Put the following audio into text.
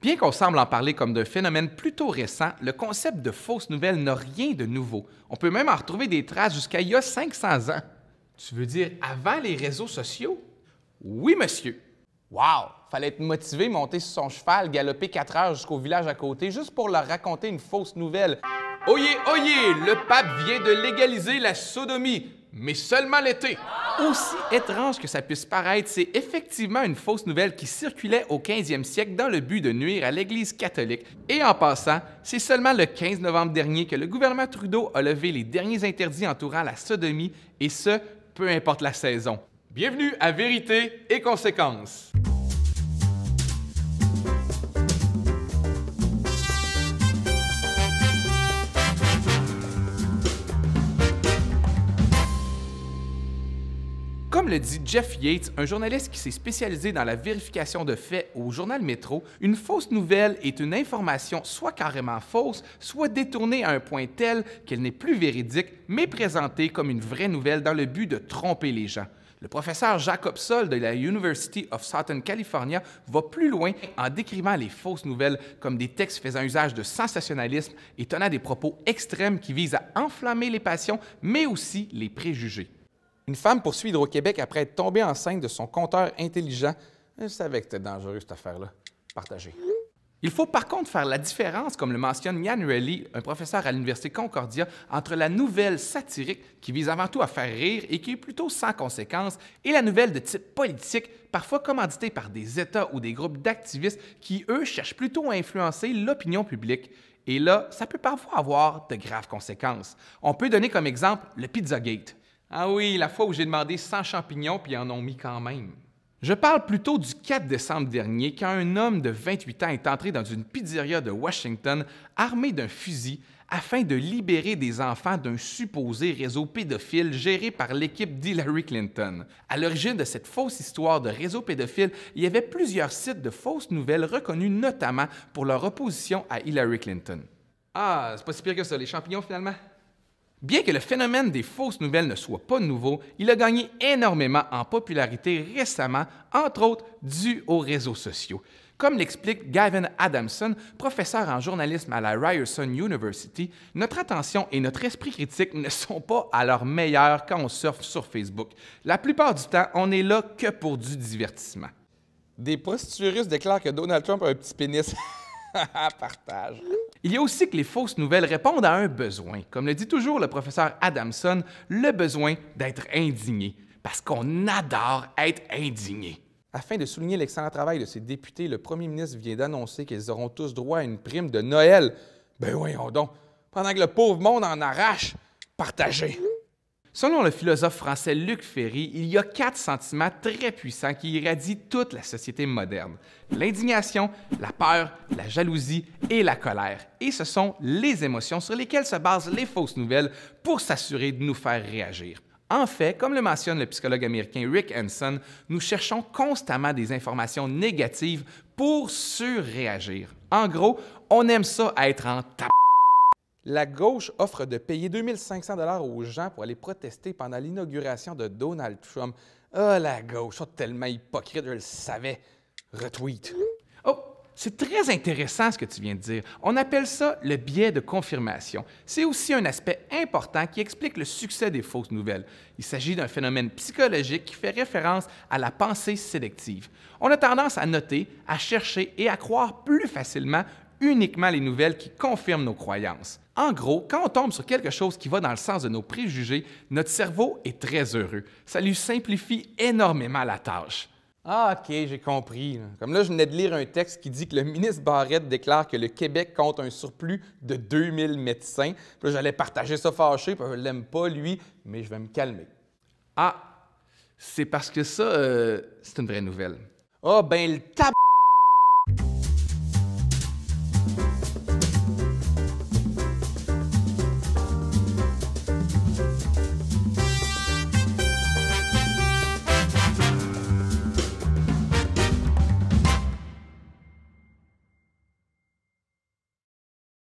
Bien qu'on semble en parler comme d'un phénomène plutôt récent, le concept de fausse nouvelle n'a rien de nouveau. On peut même en retrouver des traces jusqu'à il y a 500 ans. Tu veux dire avant les réseaux sociaux? Oui, monsieur. Wow! Fallait être motivé, monter sur son cheval, galoper 4 heures jusqu'au village à côté juste pour leur raconter une fausse nouvelle. Oyez, oyez! Le pape vient de légaliser la sodomie mais seulement l'été. Aussi étrange que ça puisse paraître, c'est effectivement une fausse nouvelle qui circulait au 15e siècle dans le but de nuire à l'Église catholique. Et en passant, c'est seulement le 15 novembre dernier que le gouvernement Trudeau a levé les derniers interdits entourant la sodomie, et ce, peu importe la saison. Bienvenue à Vérité et Conséquences. le dit Jeff Yates, un journaliste qui s'est spécialisé dans la vérification de faits au journal Métro, une fausse nouvelle est une information soit carrément fausse, soit détournée à un point tel qu'elle n'est plus véridique, mais présentée comme une vraie nouvelle dans le but de tromper les gens. Le professeur Jacob Sol de la University of Southern California va plus loin en décrivant les fausses nouvelles comme des textes faisant usage de sensationnalisme et tenant des propos extrêmes qui visent à enflammer les passions, mais aussi les préjugés. Une femme poursuit au québec après être tombée enceinte de son compteur intelligent. Je savais que c'était dangereux, cette affaire-là. Partagez. Il faut par contre faire la différence, comme le mentionne Yann Reilly, un professeur à l'Université Concordia, entre la nouvelle satirique, qui vise avant tout à faire rire et qui est plutôt sans conséquence, et la nouvelle de type politique, parfois commanditée par des États ou des groupes d'activistes qui, eux, cherchent plutôt à influencer l'opinion publique. Et là, ça peut parfois avoir de graves conséquences. On peut donner comme exemple le Pizzagate. Ah oui, la fois où j'ai demandé 100 champignons, puis ils en ont mis quand même. Je parle plutôt du 4 décembre dernier, quand un homme de 28 ans est entré dans une pizzeria de Washington armé d'un fusil afin de libérer des enfants d'un supposé réseau pédophile géré par l'équipe d'Hillary Clinton. À l'origine de cette fausse histoire de réseau pédophile, il y avait plusieurs sites de fausses nouvelles reconnus notamment pour leur opposition à Hillary Clinton. Ah, c'est pas si pire que ça, les champignons finalement? Bien que le phénomène des fausses nouvelles ne soit pas nouveau, il a gagné énormément en popularité récemment, entre autres dû aux réseaux sociaux. Comme l'explique Gavin Adamson, professeur en journalisme à la Ryerson University, notre attention et notre esprit critique ne sont pas à leur meilleur quand on surfe sur Facebook. La plupart du temps, on n'est là que pour du divertissement. Des posturistes déclarent que Donald Trump a un petit pénis. Partage. Il y a aussi que les fausses nouvelles répondent à un besoin. Comme le dit toujours le professeur Adamson, le besoin d'être indigné, parce qu'on adore être indigné. Afin de souligner l'excellent travail de ces députés, le premier ministre vient d'annoncer qu'ils auront tous droit à une prime de Noël. Ben voyons donc, pendant que le pauvre monde en arrache, partagez Selon le philosophe français Luc Ferry, il y a quatre sentiments très puissants qui irradient toute la société moderne. L'indignation, la peur, la jalousie et la colère. Et ce sont les émotions sur lesquelles se basent les fausses nouvelles pour s'assurer de nous faire réagir. En fait, comme le mentionne le psychologue américain Rick Hanson, nous cherchons constamment des informations négatives pour surréagir. En gros, on aime ça être en la gauche offre de payer 2500 dollars aux gens pour aller protester pendant l'inauguration de Donald Trump. Ah, la gauche, oh, tellement hypocrite, je le savais. Retweet. Oh, c'est très intéressant ce que tu viens de dire. On appelle ça le biais de confirmation. C'est aussi un aspect important qui explique le succès des fausses nouvelles. Il s'agit d'un phénomène psychologique qui fait référence à la pensée sélective. On a tendance à noter, à chercher et à croire plus facilement uniquement les nouvelles qui confirment nos croyances. En gros, quand on tombe sur quelque chose qui va dans le sens de nos préjugés, notre cerveau est très heureux. Ça lui simplifie énormément la tâche. Ah, OK, j'ai compris. Comme là, je venais de lire un texte qui dit que le ministre Barrette déclare que le Québec compte un surplus de 2000 médecins. Puis j'allais partager ça fâché, puis je l'aime pas, lui, mais je vais me calmer. Ah, c'est parce que ça, euh, c'est une vraie nouvelle. Ah, ben le